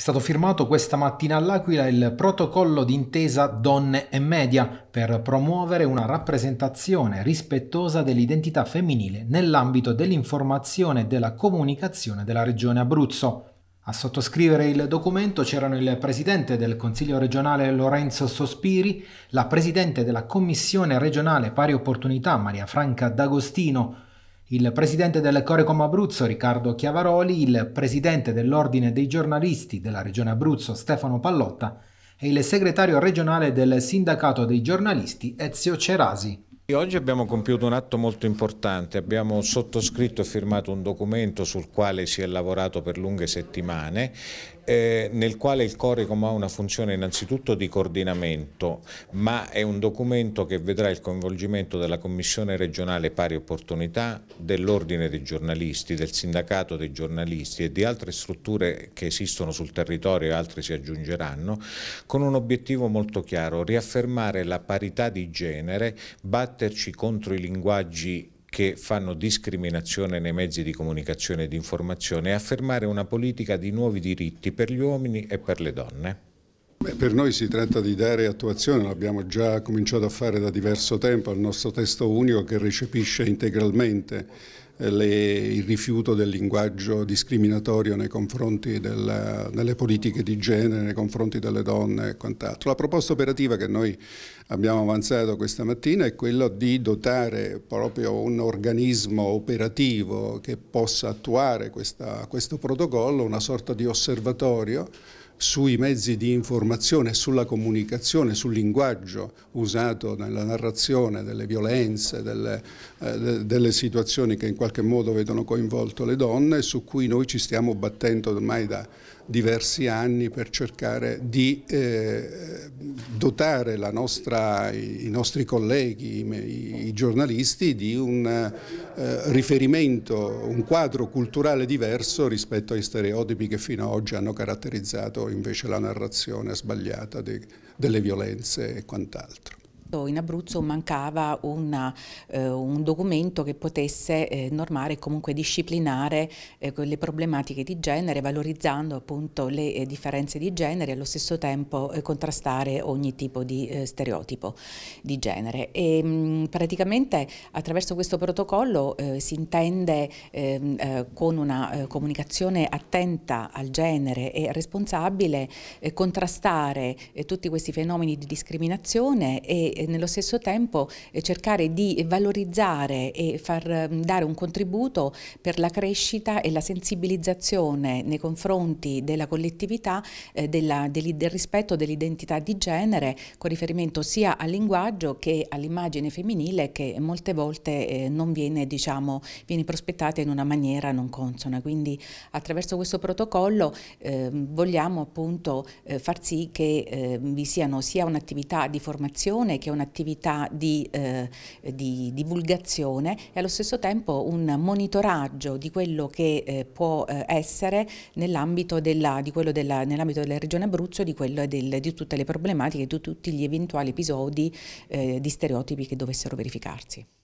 È stato firmato questa mattina all'Aquila il protocollo d'intesa Donne e Media per promuovere una rappresentazione rispettosa dell'identità femminile nell'ambito dell'informazione e della comunicazione della Regione Abruzzo. A sottoscrivere il documento c'erano il presidente del Consiglio regionale Lorenzo Sospiri, la presidente della Commissione regionale pari opportunità Maria Franca D'Agostino, il presidente del Corecom Abruzzo Riccardo Chiavaroli, il presidente dell'Ordine dei giornalisti della Regione Abruzzo Stefano Pallotta e il segretario regionale del Sindacato dei giornalisti Ezio Cerasi. Oggi abbiamo compiuto un atto molto importante, abbiamo sottoscritto e firmato un documento sul quale si è lavorato per lunghe settimane eh, nel quale il Corecom ha una funzione innanzitutto di coordinamento, ma è un documento che vedrà il coinvolgimento della Commissione regionale pari opportunità, dell'Ordine dei giornalisti, del Sindacato dei giornalisti e di altre strutture che esistono sul territorio e altre si aggiungeranno, con un obiettivo molto chiaro, riaffermare la parità di genere, batterci contro i linguaggi che fanno discriminazione nei mezzi di comunicazione e di informazione e affermare una politica di nuovi diritti per gli uomini e per le donne? Beh, per noi si tratta di dare attuazione, l'abbiamo già cominciato a fare da diverso tempo, al nostro testo unico che recepisce integralmente le, il rifiuto del linguaggio discriminatorio nei confronti della, delle politiche di genere, nei confronti delle donne e quant'altro. La proposta operativa che noi abbiamo avanzato questa mattina è quella di dotare proprio un organismo operativo che possa attuare questa, questo protocollo, una sorta di osservatorio sui mezzi di informazione, sulla comunicazione, sul linguaggio usato nella narrazione delle violenze, delle, eh, delle situazioni che in qualche modo vedono coinvolto le donne, su cui noi ci stiamo battendo ormai da diversi anni per cercare di eh, dotare nostra, i nostri colleghi, i, giornalisti di un eh, riferimento, un quadro culturale diverso rispetto ai stereotipi che fino ad oggi hanno caratterizzato invece la narrazione sbagliata delle violenze e quant'altro. In Abruzzo mancava una, eh, un documento che potesse eh, normare e comunque disciplinare eh, le problematiche di genere, valorizzando appunto le eh, differenze di genere e allo stesso tempo eh, contrastare ogni tipo di eh, stereotipo di genere. E, mh, mm, praticamente attraverso questo protocollo si intende ehm, con una comunicazione attenta al genere e responsabile contrastare tutti questi fenomeni di discriminazione e e nello stesso tempo eh, cercare di valorizzare e far mm, dare un contributo per la crescita e la sensibilizzazione nei confronti della collettività eh, della, del, del rispetto dell'identità di genere con riferimento sia al linguaggio che all'immagine femminile che molte volte eh, non viene, diciamo, viene prospettata in una maniera non consona. Quindi attraverso questo protocollo eh, vogliamo appunto eh, far sì che eh, vi siano sia un'attività di formazione che anche un'attività di, eh, di, divulgazione e allo stesso tempo un monitoraggio di quello che eh, può eh, essere nell'ambito della, nell della, regione Abruzzo di, del, di, tutte le problematiche, di tutti gli eventuali episodi eh, di stereotipi che dovessero verificarsi.